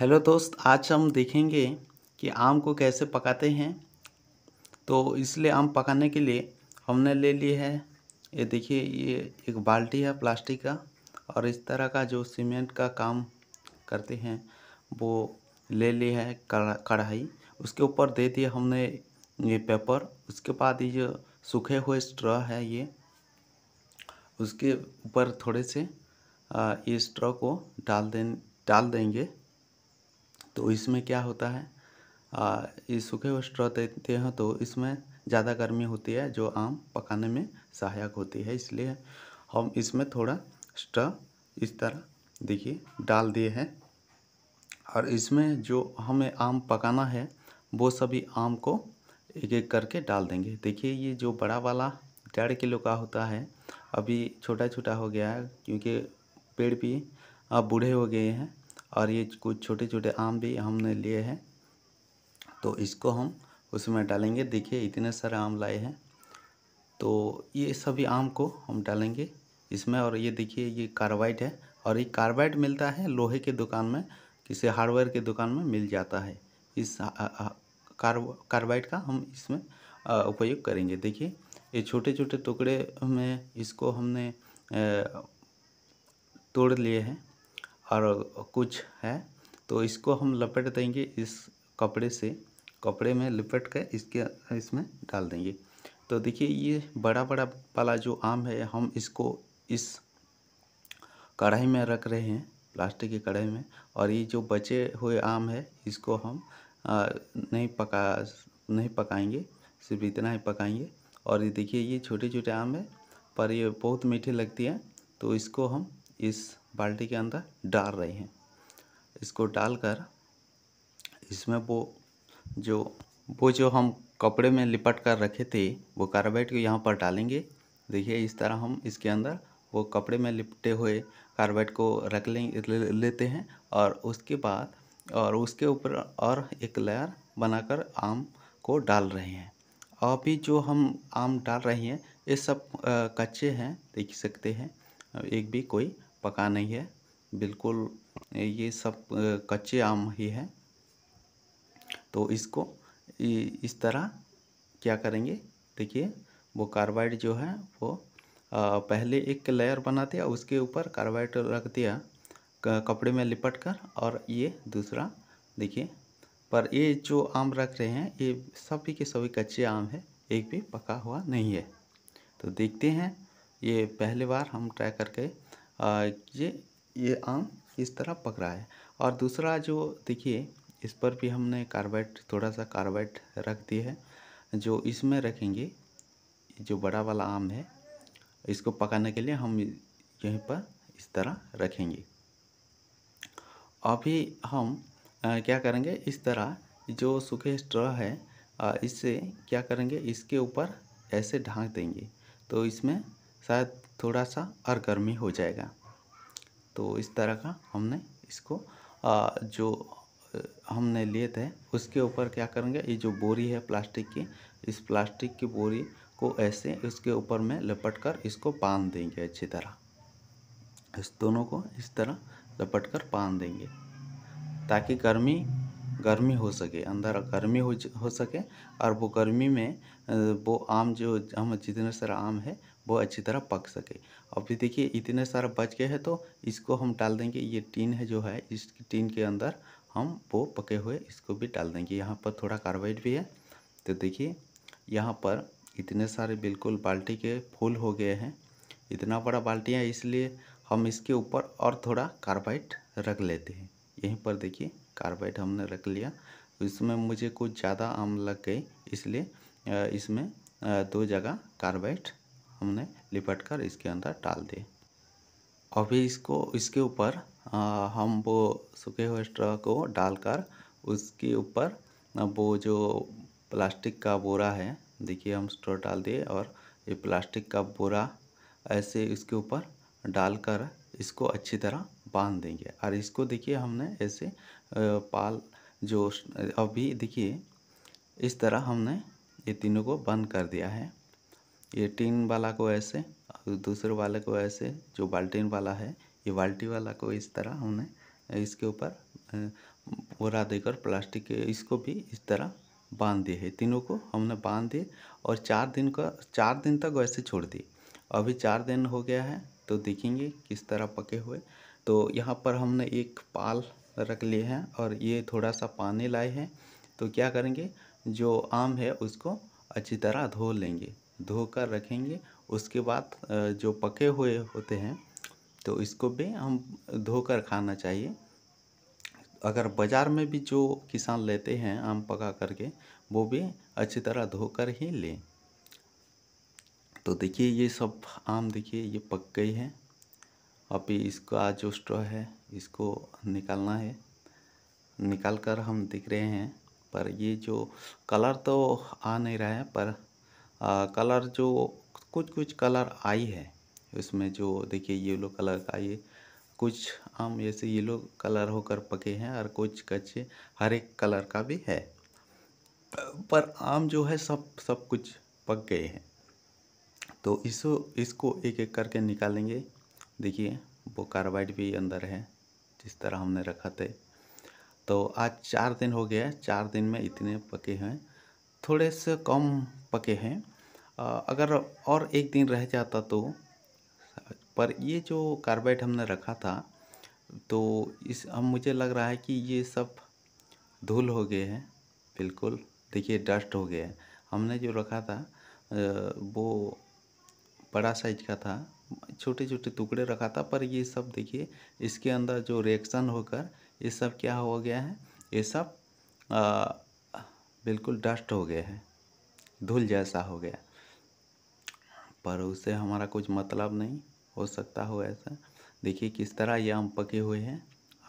hello दोस्त आज हम देखेंगे कि आम को कैसे पकाते हैं तो इसलिए आम पकाने के लिए हमने ले लिए है ये देखिए ये एक बाल्टी है प्लास्टिक का और इस तरह का जो सीमेंट का काम करते हैं वो ले लिया है कढ़ाई उसके ऊपर दे दिया हमने ये पेपर उसके बाद ये जो सूखे हुए स्ट्रॉ है ये उसके ऊपर थोड़े से ये स्ट्रॉ को डाल दें डाल देंगे तो इसमें क्या होता है आ, ये सूखे हुए स्ट्रॉ देते हैं तो इसमें ज़्यादा गर्मी होती है जो आम पकाने में सहायक होती है इसलिए हम इसमें थोड़ा स्ट्रॉ इस तरह देखिए डाल दिए हैं और इसमें जो हमें आम पकाना है वो सभी आम को एक एक करके डाल देंगे देखिए ये जो बड़ा वाला डेढ़ किलो का होता है अभी छोटा छोटा हो गया है क्योंकि पेड़ भी अब बूढ़े हो गए हैं और ये कुछ छोटे छोटे आम भी हमने लिए हैं तो इसको हम उसमें डालेंगे देखिए इतने सारे आम लाए हैं तो ये सभी आम को हम डालेंगे इसमें और ये देखिए ये कार्बाइड है और ये कार्बाइड मिलता है लोहे के दुकान में किसी हार्डवेयर के दुकान में मिल जाता है इस कार्बाइड का हम इसमें उपयोग करेंगे देखिए ये छोटे छोटे टुकड़े में इसको हमने तोड़ लिए हैं और कुछ है तो इसको हम लपेट देंगे इस कपड़े से कपड़े में लपेट कर इसके इसमें डाल देंगे तो देखिए ये बड़ा बड़ा वाला जो आम है हम इसको इस कढ़ाई में रख रहे हैं प्लास्टिक की कढ़ाई में और ये जो बचे हुए आम है इसको हम आ, नहीं पका नहीं पकाएंगे सिर्फ इतना ही पकाएंगे और ये देखिए ये छोटे छोटे आम है पर ये बहुत मीठे लगती है तो इसको हम इस बाल्टी के अंदर डाल रहे हैं इसको डालकर इसमें वो जो वो जो हम कपड़े में लिपट कर रखे थे वो कार्बाइड को यहाँ पर डालेंगे देखिए इस तरह हम इसके अंदर वो कपड़े में लिपटे हुए कार्बाइड को रख लें ले, लेते हैं और उसके बाद और उसके ऊपर और एक लेयर बनाकर आम को डाल रहे हैं अभी जो हम आम डाल रहे हैं ये सब कच्चे हैं देख सकते हैं एक भी कोई पका नहीं है बिल्कुल ये सब कच्चे आम ही है तो इसको इस तरह क्या करेंगे देखिए वो कार्बाइड जो है वो पहले एक लेयर बना दिया उसके ऊपर कार्बाइड रख दिया कपड़े में लिपट कर और ये दूसरा देखिए पर ये जो आम रख रहे हैं ये सभी के सभी कच्चे आम है एक भी पका हुआ नहीं है तो देखते हैं ये पहली बार हम ट्राई करके ये ये आम इस तरह पक रहा है और दूसरा जो देखिए इस पर भी हमने कार्बाइट थोड़ा सा कार्बाइट रख दिया है जो इसमें रखेंगे जो बड़ा वाला आम है इसको पकाने के लिए हम यहीं पर इस तरह रखेंगे अभी हम आ, क्या करेंगे इस तरह जो सूखे स्ट्रॉ है आ, इससे क्या करेंगे इसके ऊपर ऐसे ढाँक देंगे तो इसमें शायद थोड़ा सा और गर्मी हो जाएगा तो इस तरह का हमने इसको आ, जो हमने लिए थे उसके ऊपर क्या करेंगे ये जो बोरी है प्लास्टिक की इस प्लास्टिक की बोरी को ऐसे उसके ऊपर में लपट कर इसको बांध देंगे अच्छी तरह इस दोनों को इस तरह लपट कर बांध देंगे ताकि गर्मी गर्मी हो सके अंदर गर्मी हो हो सके और वो गर्मी में वो आम जो हम जितने सारा आम है वो अच्छी तरह पक सके अभी देखिए इतने सारा बच गए हैं तो इसको हम डाल देंगे ये टीन है जो है इस टीन के अंदर हम वो पके हुए इसको भी डाल देंगे यहाँ पर थोड़ा कार्बाइड भी है तो देखिए यहाँ पर इतने सारे बिल्कुल बाल्टी के फूल हो गए हैं इतना बड़ा बाल्टी है इसलिए हम इसके ऊपर और थोड़ा कार्बाइड रख लेते हैं यहीं पर देखिए कार्बाइड हमने रख लिया इसमें मुझे कुछ ज़्यादा आम लग गई इसलिए इसमें दो जगह कार्बाइड हमने लिपट कर इसके अंदर डाल दिए अभी इसको इसके ऊपर हम वो सूखे हुए स्ट्रॉ को डालकर उसके ऊपर वो जो प्लास्टिक का बोरा है देखिए हम स्ट्रॉ डाल दिए और ये प्लास्टिक का बोरा ऐसे इसके ऊपर डालकर इसको अच्छी तरह बांध देंगे और इसको देखिए हमने ऐसे पाल जो अभी देखिए इस तरह हमने ये तीनों को बंद कर दिया है ये टीन वाला को ऐसे और दूसरे वाले को ऐसे जो बाल्टीन वाला है ये बाल्टी वाला को इस तरह हमने इसके ऊपर बोरा देकर प्लास्टिक के इसको भी इस तरह बांध दिए है तीनों को हमने बांध दिए और चार दिन का चार दिन तक वैसे छोड़ दिए अभी चार दिन हो गया है तो देखेंगे किस तरह पके हुए तो यहाँ पर हमने एक पाल रख लिए हैं और ये थोड़ा सा पानी लाए हैं तो क्या करेंगे जो आम है उसको अच्छी तरह धो लेंगे धोकर रखेंगे उसके बाद जो पके हुए होते हैं तो इसको भी हम धोकर खाना चाहिए अगर बाज़ार में भी जो किसान लेते हैं आम पका करके वो भी अच्छी तरह धोकर ही लें तो देखिए ये सब आम देखिए ये पक गई है अभी इसका जो स्ट्रॉ है इसको निकालना है निकाल कर हम दिख रहे हैं पर ये जो कलर तो आ नहीं रहा है पर आ, कलर जो कुछ कुछ कलर आई है उसमें जो देखिए येलो कलर का ये कुछ आम ऐसे येलो कलर होकर पके हैं और कुछ कच्चे हर एक कलर का भी है पर आम जो है सब सब कुछ पक गए हैं तो इसो इसको एक एक करके निकालेंगे देखिए वो कार्बाइड भी अंदर है जिस तरह हमने रखा थे तो आज चार दिन हो गया चार दिन में इतने पके हैं थोड़े से कम पके हैं अगर और एक दिन रह जाता तो पर ये जो कार्बाइड हमने रखा था तो इस अब मुझे लग रहा है कि ये सब धूल हो गए हैं बिल्कुल देखिए डस्ट हो गया है हमने जो रखा था वो बड़ा साइज का था छोटे छोटे टुकड़े रखा था पर ये सब देखिए इसके अंदर जो रिएक्शन होकर ये सब क्या हो गया है ये सब बिल्कुल डस्ट हो गया है धूल जैसा हो गया पर उससे हमारा कुछ मतलब नहीं हो सकता हो ऐसा देखिए किस तरह ये आम पके हुए हैं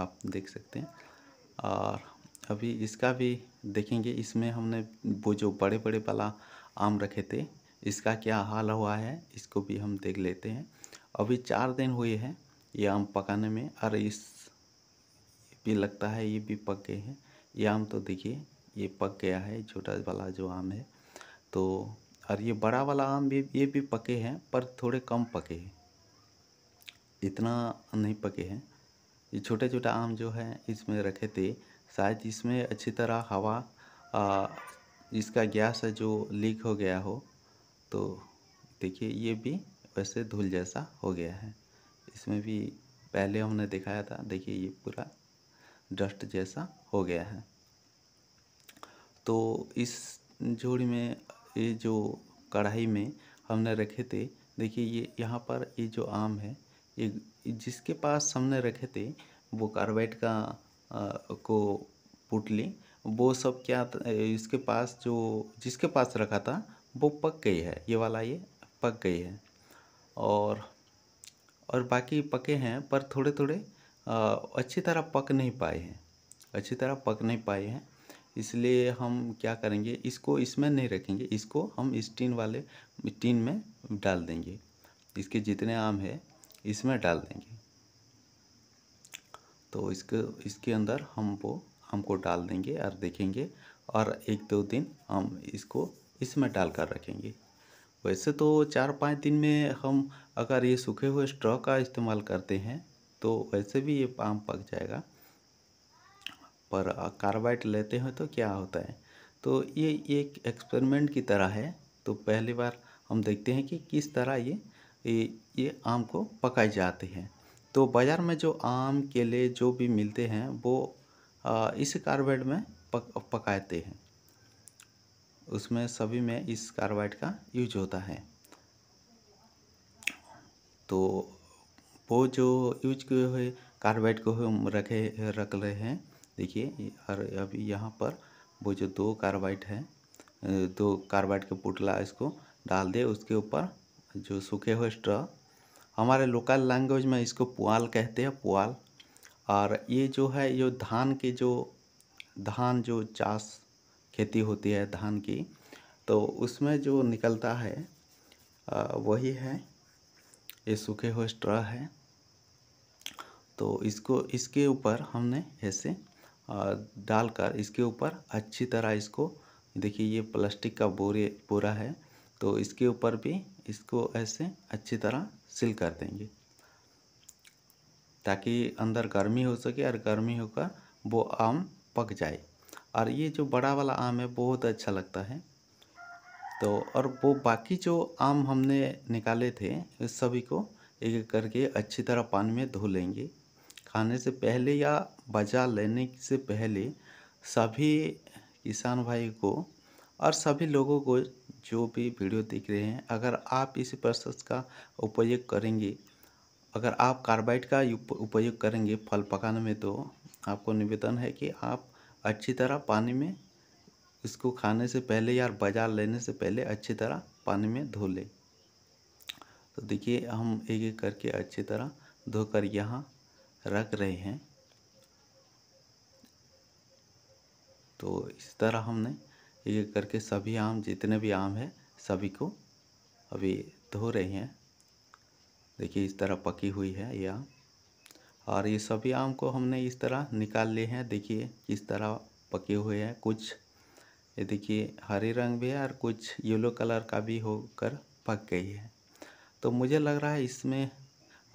आप देख सकते हैं और अभी इसका भी देखेंगे इसमें हमने वो जो बड़े बड़े वाला आम रखे थे इसका क्या हाल हुआ है इसको भी हम देख लेते हैं अभी चार दिन हुए हैं ये आम पकाने में और इस भी लगता है ये भी पक गए हैं ये आम तो देखिए ये पक गया है छोटा वाला जो आम है तो और ये बड़ा वाला आम भी ये भी पके हैं पर थोड़े कम पके हैं इतना नहीं पके हैं ये छोटे छोटे आम जो है इसमें रखे थे शायद इसमें अच्छी तरह हवा आ, इसका गैस है जो लीक हो गया हो तो देखिए ये भी वैसे धूल जैसा हो गया है इसमें भी पहले हमने दिखाया था देखिए ये पूरा डस्ट जैसा हो गया है तो इस जोड़ी में ये जो कढ़ाई में हमने रखे थे देखिए ये यहाँ पर ये जो आम है ये जिसके पास हमने रखे थे वो कार्बाइड का आ, को पुटली वो सब क्या इसके पास जो जिसके पास रखा था वो पक गई है ये वाला ये पक गई है और और बाकी पके हैं पर थोड़े थोड़े अच्छी तरह पक नहीं पाए हैं अच्छी तरह पक नहीं पाए हैं इसलिए हम क्या करेंगे इसको इसमें नहीं रखेंगे इसको हम इस टीन वाले टीन में डाल देंगे इसके जितने आम है इसमें डाल देंगे तो इसके इसके अंदर हम वो हमको डाल देंगे और देखेंगे और एक दो दिन हम इसको इसमें डाल कर रखेंगे वैसे तो चार पाँच दिन में हम अगर ये सूखे हुए स्ट्रॉ का इस्तेमाल करते हैं तो वैसे भी ये आम पक जाएगा पर कार्बाइड लेते हैं तो क्या होता है तो ये एक एक्सपेरिमेंट की तरह है तो पहली बार हम देखते हैं कि किस तरह ये ये, ये आम को पकाए जाते हैं तो बाज़ार में जो आम केले जो भी मिलते हैं वो इस कार्बाइड में पक पकाते हैं उसमें सभी में इस कार्बाइड का यूज होता है तो वो जो यूज किए हुए कार्बाइड को हम रखे रख रहे हैं देखिए और अभी यहाँ पर वो जो दो कार्बाइट है दो कार्बाइट के पुटला इसको डाल दे उसके ऊपर जो सूखे हुए स्ट्रॉ हमारे लोकल लैंग्वेज में इसको पुआल कहते हैं पुआल और ये जो है ये धान के जो धान जो चास खेती होती है धान की तो उसमें जो निकलता है वही है ये सूखे हुए स्ट्रॉ है तो इसको इसके ऊपर हमने ऐसे डालकर इसके ऊपर अच्छी तरह इसको देखिए ये प्लास्टिक का बोरे बोरा है तो इसके ऊपर भी इसको ऐसे अच्छी तरह सिल कर देंगे ताकि अंदर गर्मी हो सके और गर्मी होकर वो आम पक जाए और ये जो बड़ा वाला आम है बहुत अच्छा लगता है तो और वो बाकी जो आम हमने निकाले थे सभी को एक एक करके अच्छी तरह पानी में धो लेंगे खाने से पहले या बजा लेने से पहले सभी किसान भाई को और सभी लोगों को जो भी वीडियो देख रहे हैं अगर आप इस प्रोसेस का उपयोग करेंगे अगर आप कार्बाइड का उपयोग करेंगे फल पकाने में तो आपको निवेदन है कि आप अच्छी तरह पानी में इसको खाने से पहले या बाजार लेने से पहले अच्छी तरह पानी में धो लें तो देखिए हम एक एक करके अच्छी तरह धोकर यहाँ रख रहे हैं तो इस तरह हमने ये करके सभी आम जितने भी आम है सभी को अभी धो रहे हैं देखिए इस तरह पकी हुई है ये आम और ये सभी आम को हमने इस तरह निकाल लिए हैं देखिए किस तरह पके हुए हैं कुछ ये देखिए हरे रंग भी है और कुछ येलो कलर का भी होकर पक गई है तो मुझे लग रहा है इसमें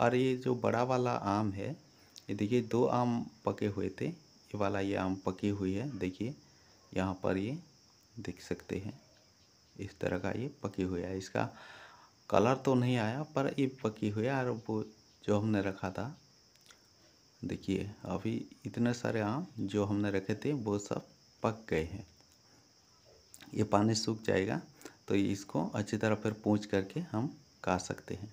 और ये जो बड़ा वाला आम है ये देखिए दो आम पके हुए थे ये वाला ये आम पकी हुई है देखिए यहाँ पर ये देख सकते हैं इस तरह का ये पकी हुई है इसका कलर तो नहीं आया पर ये पकी हुई है और वो जो हमने रखा था देखिए अभी इतने सारे आम जो हमने रखे थे वो सब पक गए हैं ये पानी सूख जाएगा तो इसको अच्छी तरह फिर पूछ करके हम खा सकते हैं